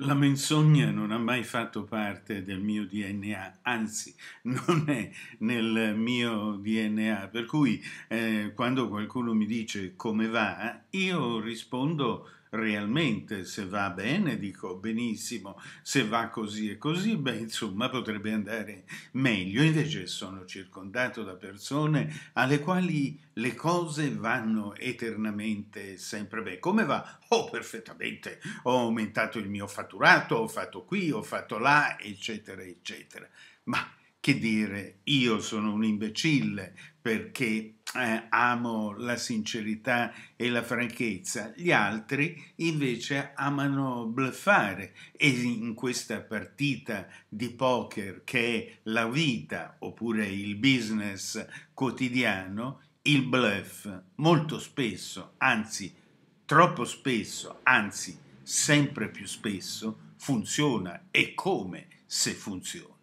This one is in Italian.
La menzogna non ha mai fatto parte del mio DNA, anzi non è nel mio DNA, per cui eh, quando qualcuno mi dice come va, io rispondo realmente se va bene dico benissimo, se va così e così, beh insomma potrebbe andare meglio, invece sono circondato da persone alle quali le cose vanno eternamente sempre bene. Come va? Oh perfettamente, ho aumentato il mio fatturato, ho fatto qui, ho fatto là, eccetera, eccetera. Ma che dire io sono un imbecille perché eh, amo la sincerità e la franchezza, gli altri invece amano bluffare e in questa partita di poker che è la vita oppure il business quotidiano, il bluff molto spesso, anzi troppo spesso, anzi sempre più spesso, funziona e come se funziona.